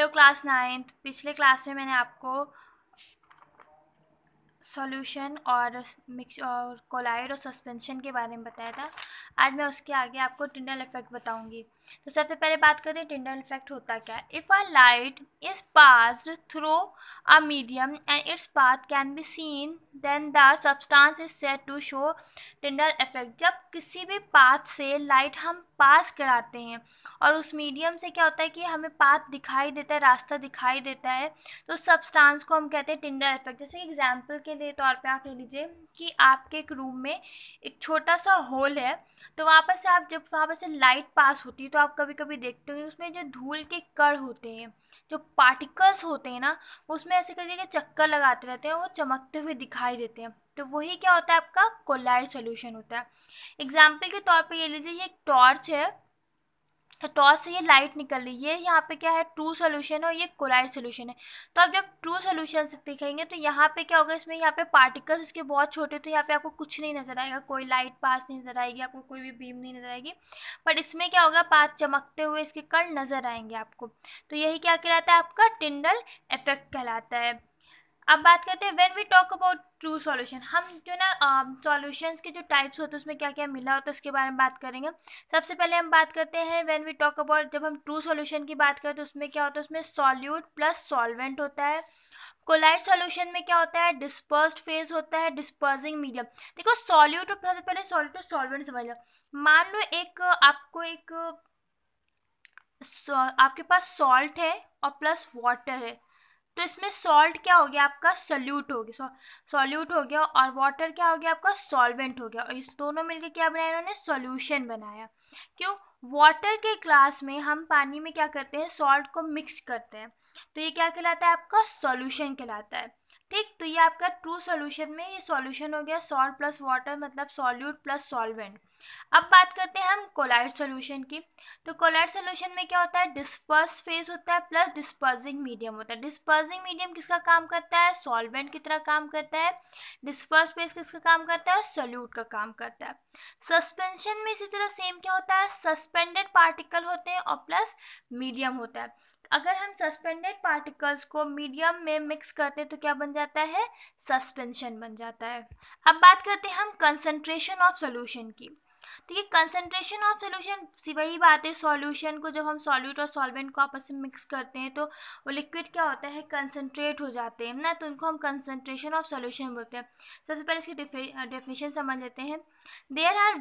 hello class ninth पिछले class में मैंने आपको सॉल्यूशन और मिक्स और कोलाइड और सस्पेंशन के बारे में बताया था आज मैं उसके आगे आपको टिंडल इफेक्ट बताऊंगी तो सबसे पहले बात करते हैं टिंडल इफेक्ट होता क्या है if a light is pass through a medium and its path can be seen then the substance is set to show Tyndall effect जब किसी भी पाथ से लाइट हम पास कराते हैं और उस मीडियम से क्या होता है कि हमें पाथ दिखाई देता है रास्ता दिखाई देता है तो उस सब्सटांस को हम कहते हैं टिंडल इफेक्ट जैसे एग्जाम्पल के लिए तौर पर आप ले लीजिए कि आपके एक रूम में एक छोटा सा होल है तो वहाँ पर से आप जब वहाँ पर से लाइट पास होती है तो तो आप कभी कभी देखते होंगे उसमें जो धूल के कण होते हैं जो पार्टिकल्स होते हैं ना उसमें ऐसे करके चक्कर लगाते रहते हैं वो चमकते हुए दिखाई देते हैं तो वही क्या होता है आपका कोलाइड सोल्यूशन होता है एग्जाम्पल के तौर पर ये लीजिए ये एक टॉर्च है तो टॉस से ये लाइट निकल रही है यहाँ पे क्या है ट्रू सोल्यूशन है और ये कोलाइड सोल्यूशन है तो अब जब ट्रू सोल्यूशन दिखेंगे तो यहाँ पे क्या होगा इसमें यहाँ पे पार्टिकल्स इसके बहुत छोटे तो यहाँ पे आपको कुछ नहीं नज़र आएगा कोई लाइट पास नहीं नज़र आएगी आपको कोई भी बीम नहीं नज़र आएगी बट इसमें क्या होगा पास चमकते हुए इसके कण नज़र आएंगे आपको तो यही क्या कहलाता है आपका टिंडल इफेक्ट कहलाता है अब बात करते हैं when we talk about true solution हम जो ना सॉल्यूशंस um, के जो टाइप्स होते हैं उसमें क्या क्या मिला होता है उसके बारे में बात करेंगे सबसे पहले हम बात करते हैं व्हेन वी टॉक अबाउट जब हम ट्रू सॉल्यूशन की बात करें तो उसमें क्या होता है उसमें सॉल्यूट प्लस सॉल्वेंट होता है कोलाइट सॉल्यूशन में क्या होता है डिस्पर्स फेज होता है डिस्पर्जिंग मीडियम देखो सॉल्यूट और सबसे पहले सॉल्यूट और सॉल्वेंट समझ लो मान लो एक आपको एक आपके पास सॉल्ट है और प्लस वाटर है तो इसमें सॉल्ट क्या हो गया आपका सल्यूट हो गया सॉल्यूट हो गया और वाटर क्या हो गया आपका सॉल्वेंट हो गया और इस दोनों मिलकर क्या बनाया इन्होंने सॉल्यूशन बनाया क्यों वाटर के क्लास में हम पानी में क्या करते हैं सॉल्ट को मिक्स करते हैं तो ये क्या कहलाता है आपका सॉल्यूशन कहलाता है ठीक तो ये आपका ट्रू सॉल्यूशन में ये सॉल्यूशन हो गया सॉल्ट प्लस वाटर मतलब सॉल्यूट प्लस सॉल्वेंट अब बात करते हैं हम कोलाइड सॉल्यूशन की तो कोलाइड सॉल्यूशन में क्या होता है डिस्पर्स फेज होता है प्लस डिस्पर्सिंग मीडियम होता है डिस्पर्सिंग मीडियम किसका काम करता है सॉल्वेंट की तरह काम करता है डिस्पर्स फेज किसका काम करता है सॉल्यूट का काम करता है सस्पेंशन में इसी तरह सेम क्या होता है सस्पेंडेड पार्टिकल होते हैं और प्लस मीडियम होता है अगर हम सस्पेंडेड पार्टिकल्स को मीडियम में मिक्स करते तो क्या बन जाता है सस्पेंशन बन जाता है अब बात करते हैं हम कंसनट्रेशन ऑफ सोल्यूशन की तो ये कंसनट्रेशन ऑफ सोल्यूशन वही बात है सोल्यूशन को जब हम सॉल्यूट और सॉल्वेंट को आपस में मिक्स करते हैं तो वो लिक्विड क्या होता है कंसनट्रेट हो जाते हैं ना तो इनको हम कंसनट्रेशन ऑफ सोल्यूशन बोलते हैं सबसे पहले इसकी डेफिनेशन समझ लेते हैं there are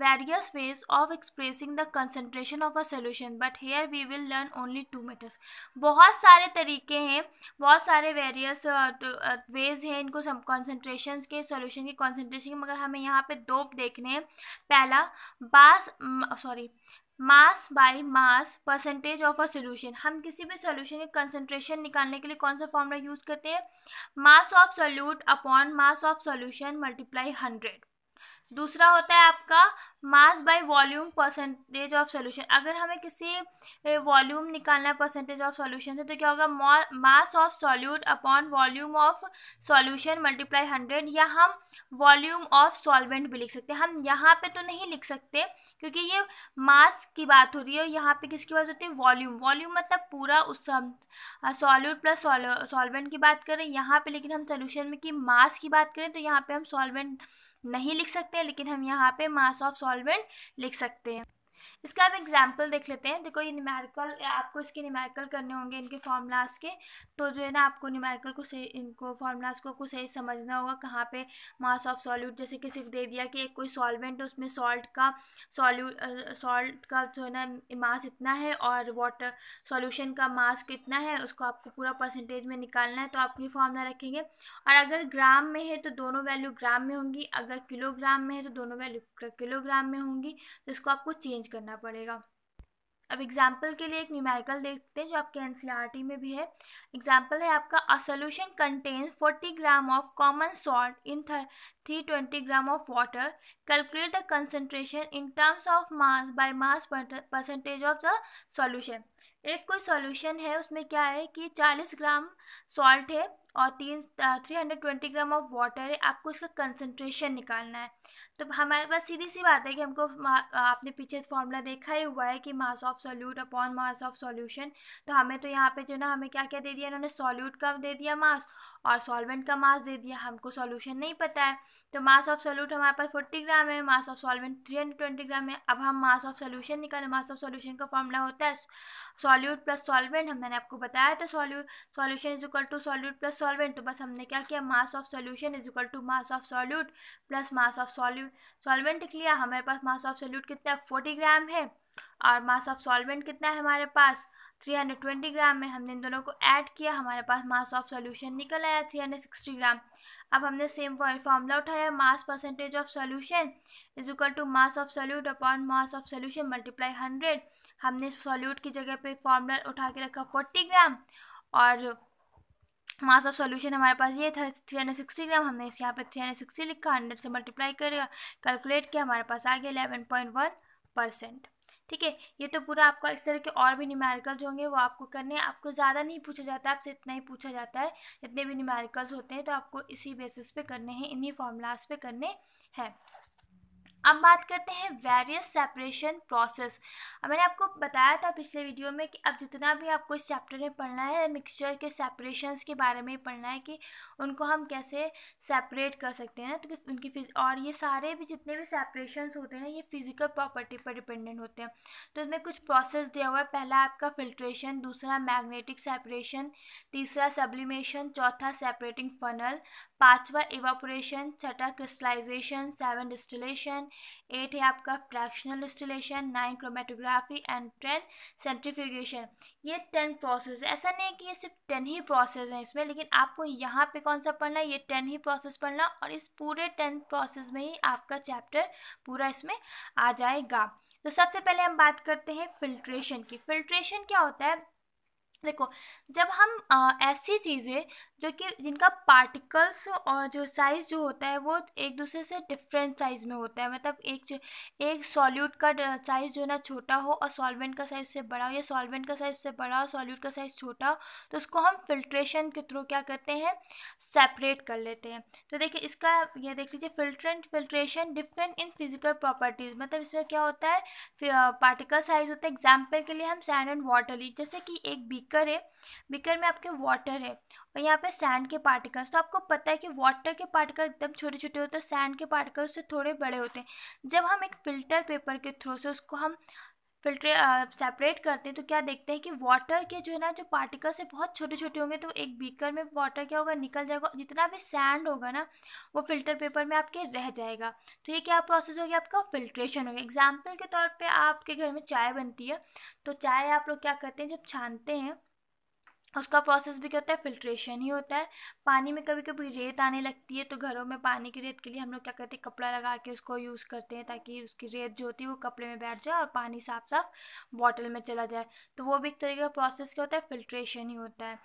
various ways of expressing the concentration of a solution but here we will learn only two matters बहुत सारे तरीके हैं बहुत सारे वेरियस वेज हैं इनको कंसनट्रेशन के सोल्यूशन के कॉन्सेंट्रेशन के मगर हमें यहाँ पे दो देखने हैं पहला बास sorry mass by mass percentage of a solution हम किसी भी सॉल्यूशन की कंसंट्रेशन निकालने के लिए कौन सा फॉर्मूला यूज़ करते हैं mass of solute upon mass of solution multiply hundred दूसरा होता है आपका mass by volume percentage of solution अगर हमें किसी वॉल्यूम निकालना है परसेंटेज ऑफ सॉल्यूशन से तो क्या होगा mass of solute upon volume of solution multiply hundred या हम वॉल्यूम ऑफ सॉल्वेंट भी लिख सकते हैं हम यहाँ पे तो नहीं लिख सकते क्योंकि ये मास की बात हो रही है यहाँ पे किसकी बात होती है वॉल्यूम वॉल्यूम मतलब पूरा उस सॉल्यूट प्लस सॉल्वेंट की बात करें यहाँ पे लेकिन हम सोल्यूशन में कि मास की बात करें तो यहाँ पे हम सॉल्वेंट नहीं लिख सकते लेकिन हम यहाँ पे मास ऑफ सॉल्वेंट लिख सकते हैं इसका आप एग्जाम्पल देख लेते हैं देखो ये न्यूमेरिकल आपको इसके न्यूमेरिकल करने होंगे इनके फार्मूलाज के तो जो है ना आपको न्यूमेरिकल को सही इनको फार्मूलाज को कुछ सही समझना होगा कहाँ पे मास ऑफ सॉल्यूट जैसे कि सिर्फ दे दिया कि एक कोई सॉल्वेंट है उसमें सॉल्ट का सॉल्यूट सॉल्ट का जो है ना मास इतना है और वाटर सॉल्यूशन का मास कितना है उसको आपको पूरा परसेंटेज में निकालना है तो आप ये फार्मूला रखेंगे और अगर ग्राम में है तो दोनों वैल्यू ग्राम में होंगी अगर किलोग्राम में है तो दोनों वैल्यू किलोग्राम में होंगी तो इसको आपको चेंज करना पड़ेगा अब एग्जाम्पल के लिए एक न्यूमेरिकल देखते हैं जो आपके एन में भी है एग्जाम्पल है आपका a solution contains forty gram of common salt in three twenty gram of water calculate the concentration in terms of mass by mass percentage of the solution एक कोई सॉल्यूशन है उसमें क्या है कि चालीस ग्राम सॉल्ट है और तीन three hundred twenty gram of water है आपको इसका कंसनट्रेशन निकालना है तो हमारे पास सीधी सी बात है कि हमको आपने पीछे फॉर्मूला देखा ही हुआ है कि mass of solute upon mass of solution तो हमें तो यहाँ पे जो ना हमें क्या क्या दे दिया इन्होंने सॉल्यूट का दे दिया मास और सॉल्वेंट का मास दे दिया हमको सोल्यूशन नहीं पता है तो मास ऑफ सोल्यूट हमारे पास फोर्टी ग्राम है mass of solvent three hundred twenty gram है अब हम मास ऑफ सोल्यूशन निकालें मास ऑफ सॉल्यूशन का फॉर्मूला होता है सॉल्यूट प्लस सॉल्वेंट मैंने आपको बताया था solute solution is equal to solute plus solvent तो बस हमने क्या किया mass of solution is equal to mass of solute plus mass of solute solvent लिया हमारे पास मास ऑफ सॉल्यूट कितना है फोर्टी ग्राम है और मास ऑफ सॉल्वेंट कितना है हमारे पास 320 ग्राम में हमने इन दोनों को ऐड किया हमारे पास मास ऑफ सॉल्यूशन निकल आया 360 ग्राम अब हमने सेम फॉर्मूला उठाया mass percentage of solution is equal to mass of solute upon mass of solution multiply 100 हमने सॉल्यूट की जगह पे फॉर्मूला उठा के रखा 40 ग्राम और मास ऑफ सॉल्यूशन हमारे पास ये था थ्री हंड्रेड सिक्सटी ग्राम हमने इस यहाँ पे थ्री हंड्रेड सिक्सटी लिखा हंड्रेड से मल्टीप्लाई करेगा कैलकुलेट किया हमारे पास आ गया एलेवन पॉइंट वन परसेंट ठीक है ये तो पूरा आपका इस तरह के और भी न्यूमेरिकल्स होंगे वो आपको करने आपको ज़्यादा नहीं पूछा जाता आपसे इतना ही पूछा जाता है जितने भी न्यूमेरिकल्स होते हैं तो आपको इसी बेसिस पे करने हैं इन्हीं फॉर्मूलाज पे करने हैं अब बात करते हैं वेरियस सेपरेशन प्रोसेस मैंने आपको बताया था पिछले वीडियो में कि अब जितना भी आपको इस चैप्टर में पढ़ना है मिक्सचर के सेपरेशंस के बारे में पढ़ना है कि उनको हम कैसे सेपरेट कर सकते हैं तो उनकी फिज और ये सारे भी जितने भी सेपरेशंस होते हैं ये फिजिकल प्रॉपर्टी पर डिपेंडेंट होते हैं तो इसमें कुछ प्रोसेस दिया हुआ है पहला आपका फिल्ट्रेशन दूसरा मैग्नेटिक सेपरेशन तीसरा सब्लिमेशन चौथा सेपरेटिंग फनल पाँचवा इवापोरेशन छठा क्रिस्टलाइजेशन सेवन डिस्टिलेशन एट है आपका fractional distillation nine chromatography and ten centrification ये टेन प्रोसेस है ऐसा नहीं है कि ये सिर्फ टेन ही प्रोसेस हैं इसमें लेकिन आपको यहाँ पे कौन सा पढ़ना है ये टेन ही प्रोसेस पढ़ना और इस पूरे टेन प्रोसेस में ही आपका चैप्टर पूरा इसमें आ जाएगा तो सबसे पहले हम बात करते हैं फिल्ट्रेशन की फिल्ट्रेशन क्या होता है देखो जब हम आ, ऐसी चीज़ें जो कि जिनका पार्टिकल्स और जो साइज़ जो होता है वो एक दूसरे से डिफरेंट साइज़ में होता है मतलब एक एक सॉल्यूट का साइज़ जो है ना छोटा हो और सॉल्वेंट का साइज़ उससे बड़ा हो या सॉल्वेंट का साइज़ उससे बड़ा हो सॉल्यूट का साइज़ छोटा हो तो उसको हम फिल्ट्रेशन के थ्रू क्या करते हैं सेपरेट कर लेते हैं तो देखिए इसका ये देख लीजिए filtrate filtration different in physical properties मतलब इसमें क्या होता है पार्टिकल साइज़ होता है एग्जाम्पल के लिए हम सैंड एंड वाटर ली जैसे कि एक बीकर बीकर है बीकर में आपके वाटर है और यहाँ पे सैंड के पार्टिकल्स तो आपको पता है कि वाटर के पार्टिकल एकदम छोटे छोटे होते हैं सैंड के पार्टिकल से थोड़े बड़े होते हैं जब हम एक फ़िल्टर पेपर के थ्रू से उसको हम फिल्ट्रे सेपरेट करते हैं तो क्या देखते हैं कि वाटर के जो है ना जो पार्टिकल्स है बहुत छोटे छोटे होंगे तो एक बीकर में वाटर क्या होगा निकल जाएगा जितना भी सैंड होगा ना वो फिल्टर पेपर में आपके रह जाएगा तो ये क्या प्रोसेस होगी आपका फिल्ट्रेशन होगा एग्जाम्पल के तौर पर आपके घर में चाय बनती है तो चाय आप लोग क्या करते हैं जब छानते हैं उसका प्रोसेस भी क्या होता है फिल्ट्रेशन ही होता है पानी में कभी कभी रेत आने लगती है तो घरों में पानी की रेत के लिए हम लोग क्या करते हैं कपड़ा लगा के उसको यूज़ करते हैं ताकि उसकी रेत जो होती है वो कपड़े में बैठ जाए और पानी साफ साफ बॉटल में चला जाए तो वो भी एक तरीके का प्रोसेस क्या होता है फिल्ट्रेशन ही होता है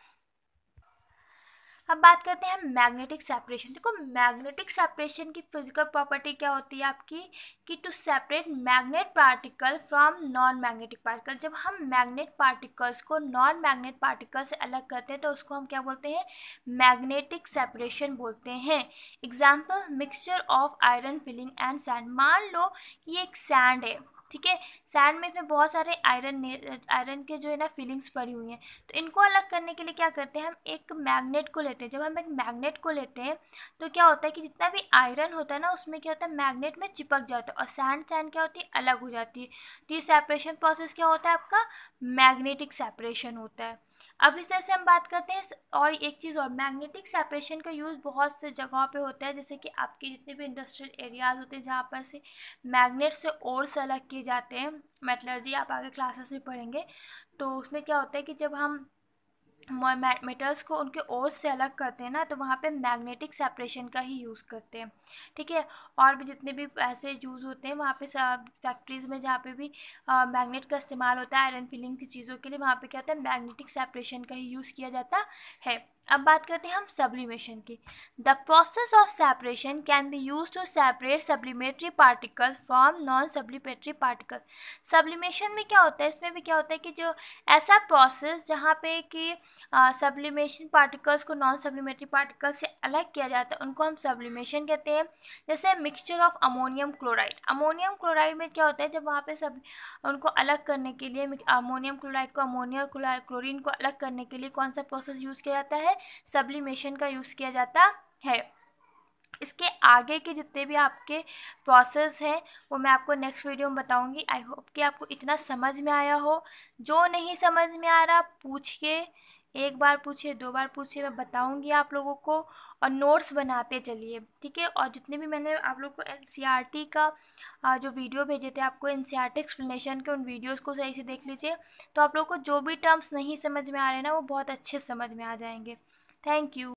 अब बात करते हैं मैग्नेटिक सेपरेशन देखो मैग्नेटिक सेपरेशन की फिजिकल प्रॉपर्टी क्या होती है आपकी कि to separate magnet particle from non magnetic particle जब हम मैग्नेट पार्टिकल्स को नॉन मैग्नेट पार्टिकल से अलग करते हैं तो उसको हम क्या बोलते हैं मैग्नेटिक सेपरेशन बोलते हैं example mixture of iron filling and sand मान लो कि एक सैंड है ठीक है सैंड में इसमें बहुत सारे आयरन आयरन के जो है ना फीलिंग्स पड़ी हुई हैं तो इनको अलग करने के लिए क्या करते हैं हम एक मैग्नेट को लेते हैं जब हम एक मैग्नेट को लेते हैं तो क्या होता है कि जितना भी आयरन होता है ना उसमें क्या होता है मैग्नेट में चिपक जाता है और सैंड सैंड क्या होती है अलग हो जाती है तो ये सेपरेशन प्रोसेस क्या होता है आपका मैग्नेटिक सेपरेशन होता है अब इस तरह से हम बात करते हैं और एक चीज़ और मैग्नेटिक सेपरेशन का यूज़ बहुत से जगहों पे होता है जैसे कि आपके जितने भी इंडस्ट्रियल एरियाज़ होते हैं जहाँ पर से मैग्नेट से ओर्स अलग किए दिए जाते हैं मेटलर्जी आप आगे क्लासेस में पढ़ेंगे तो उसमें क्या होता है कि जब हम मेटल्स को उनके ओर से अलग करते हैं ना तो वहाँ पे मैग्नेटिक सेपरेशन का ही यूज़ करते हैं ठीक है और भी जितने भी ऐसे यूज़ होते हैं वहाँ पे फैक्ट्रीज़ में जहाँ पे भी मैग्नेट का इस्तेमाल होता है आयरन फिलिंग की चीज़ों के लिए वहाँ पे क्या होता है मैग्नेटिक सेपरेशन का ही यूज़ किया जाता है अब बात करते हैं हम सब्लिमेशन की the process of separation can be use to separate sublimatory particle from non sublimatory particle sublimation में क्या होता है इसमें भी क्या होता है कि जो ऐसा प्रोसेस जहाँ पे कि सब्लिमेशन पार्टिकल्स को नॉन सब्लिमेटरी पार्टिकल्स से अलग किया जाता है उनको हम सब्लिमेशन कहते हैं जैसे mixture of ammonium chloride ammonium chloride में क्या होता है जब वहाँ पे सब उनको अलग करने के लिए अमोनियम क्लोराइड को अमोनियम क्लोरीन को अलग करने के लिए कौन सा प्रोसेस यूज़ किया जाता है सब्लिमेशन का यूज़ किया जाता है इसके आगे के जितने भी आपके प्रोसेस हैं वो मैं आपको नेक्स्ट वीडियो में बताऊंगी आई होप कि आपको इतना समझ में आया हो जो नहीं समझ में आ रहा पूछिए एक बार पूछे दो बार पूछे मैं बताऊंगी आप लोगों को और नोट्स बनाते चलिए ठीक है और जितने भी मैंने आप लोग को एन e का जो वीडियो भेजे थे आपको एन सी एक्सप्लेनेशन के उन वीडियोस को सही से देख लीजिए तो आप लोगों को जो भी टर्म्स नहीं समझ में आ रहे ना वो बहुत अच्छे समझ में आ जाएंगे थैंक यू